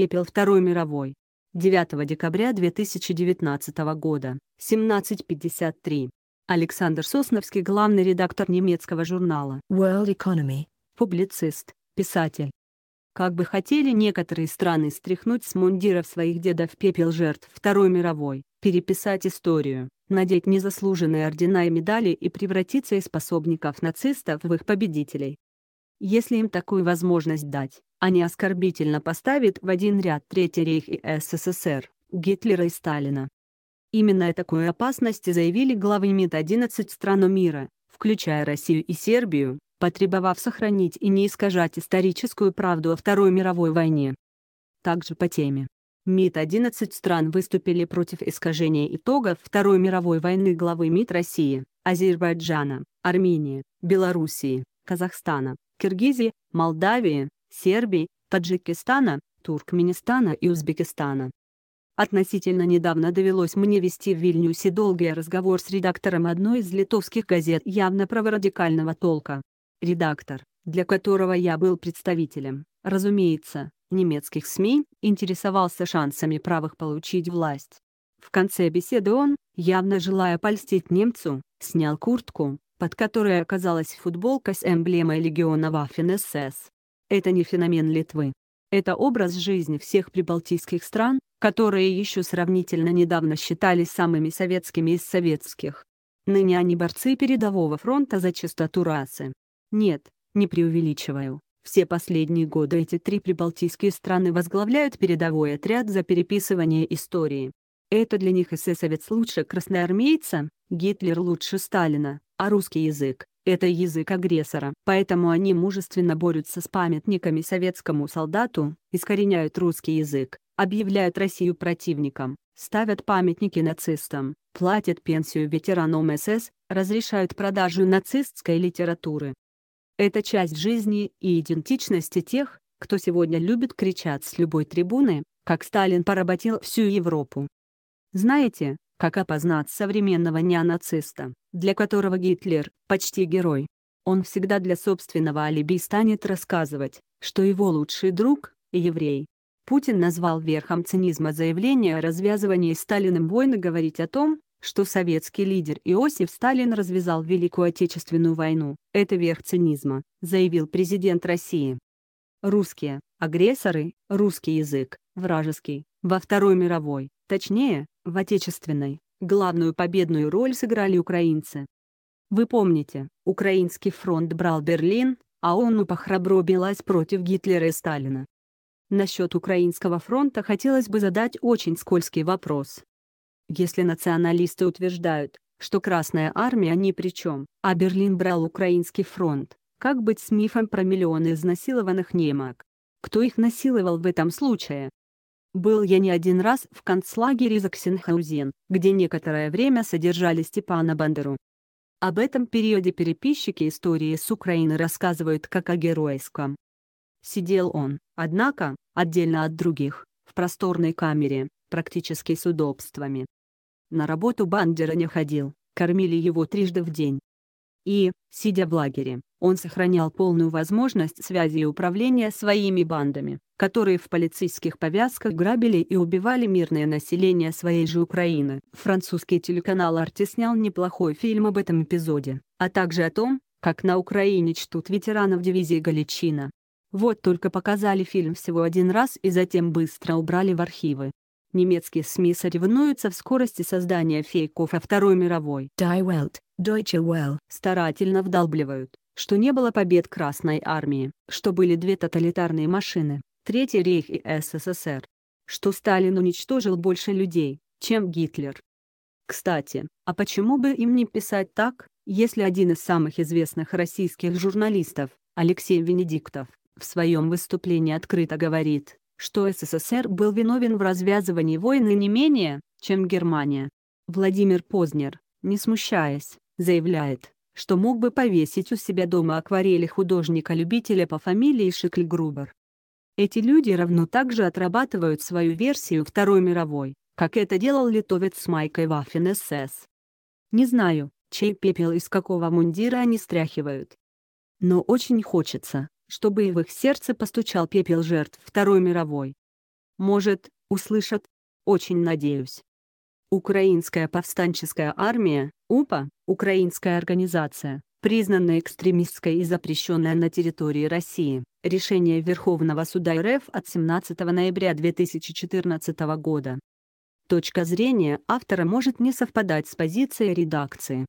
пепел Второй мировой. 9 декабря 2019 года, 17.53. Александр Сосновский, главный редактор немецкого журнала World Economy, публицист, писатель. Как бы хотели некоторые страны стряхнуть с мундиров своих дедов пепел жертв Второй мировой, переписать историю, надеть незаслуженные ордена и медали и превратиться из пособников нацистов в их победителей если им такую возможность дать, они оскорбительно поставят в один ряд Третий рейх и СССР, Гитлера и Сталина. Именно о такой опасности заявили главы МИД 11 стран мира, включая Россию и Сербию, потребовав сохранить и не искажать историческую правду о Второй мировой войне. Также по теме. МИД 11 стран выступили против искажения итогов Второй мировой войны главы МИД России, Азербайджана, Армении, Белоруссии, Казахстана, Киргизии, Молдавии, Сербии, Таджикистана, Туркменистана и Узбекистана. Относительно недавно довелось мне вести в Вильнюсе долгий разговор с редактором одной из литовских газет явно праворадикального толка. Редактор, для которого я был представителем, разумеется, немецких СМИ, интересовался шансами правых получить власть. В конце беседы он, явно желая польстить немцу, снял куртку, под которой оказалась футболка с эмблемой легиона Waffen СС. Это не феномен Литвы. Это образ жизни всех прибалтийских стран, которые еще сравнительно недавно считались самыми советскими из советских. Ныне они борцы передового фронта за чистоту расы. Нет, не преувеличиваю. Все последние годы эти три прибалтийские страны возглавляют передовой отряд за переписывание истории. Это для них эсэсовец лучше красноармейца, Гитлер лучше Сталина, а русский язык — это язык агрессора. Поэтому они мужественно борются с памятниками советскому солдату, искореняют русский язык, объявляют Россию противником, ставят памятники нацистам, платят пенсию ветеранам СС, разрешают продажу нацистской литературы. Это часть жизни и идентичности тех, кто сегодня любит кричать с любой трибуны, как Сталин поработил всю Европу. Знаете, как опознать современного неонациста, для которого Гитлер – почти герой? Он всегда для собственного алиби станет рассказывать, что его лучший друг – еврей. Путин назвал верхом цинизма заявление о развязывании Сталиным войны говорить о том, что советский лидер Иосиф Сталин развязал Великую Отечественную войну, это верх цинизма, заявил президент России. Русские, агрессоры, русский язык, вражеский, во Второй мировой, точнее, в Отечественной, главную победную роль сыграли украинцы. Вы помните, украинский фронт брал Берлин, а ООН ну, похрабро билась против Гитлера и Сталина. Насчет украинского фронта хотелось бы задать очень скользкий вопрос. Если националисты утверждают, что Красная Армия ни при чем, а Берлин брал украинский фронт, как быть с мифом про миллионы изнасилованных немок? Кто их насиловал в этом случае? Был я не один раз в концлагере Заксенхаузен, где некоторое время содержали Степана Бандеру. Об этом периоде переписчики истории с Украины рассказывают как о геройском. Сидел он, однако, отдельно от других, в просторной камере, практически с удобствами. На работу Бандера не ходил, кормили его трижды в день, и, сидя в лагере, он сохранял полную возможность связи и управления своими бандами, которые в полицейских повязках грабили и убивали мирное население своей же Украины. Французский телеканал «Арти» снял неплохой фильм об этом эпизоде, а также о том, как на Украине чтут ветеранов дивизии «Галичина». Вот только показали фильм всего один раз и затем быстро убрали в архивы. Немецкие СМИ соревнуются в скорости создания фейков о Второй мировой. Die Welt, Deutsche Welt старательно вдалбливают, что не было побед Красной Армии, что были две тоталитарные машины, Третий рейх и СССР, что Сталин уничтожил больше людей, чем Гитлер. Кстати, а почему бы им не писать так, если один из самых известных российских журналистов, Алексей Венедиктов, в своем выступлении открыто говорит, что СССР был виновен в развязывании войны не менее, чем Германия. Владимир Познер, не смущаясь, заявляет, что мог бы повесить у себя дома акварели художника-любителя по фамилии Шикльгрубер. Эти люди равно также отрабатывают свою версию Второй мировой, как это делал литовец с майкой Ваффен СС. Не знаю, чей пепел из какого мундира они стряхивают. Но очень хочется, чтобы и в их сердце постучал пепел жертв Второй мировой. Может, услышат, очень надеюсь. Украинская повстанческая армия, УПА, украинская организация, признанная экстремистской и запрещенная на территории России. Решение Верховного суда РФ от 17 ноября 2014 года. Точка зрения автора может не совпадать с позицией редакции.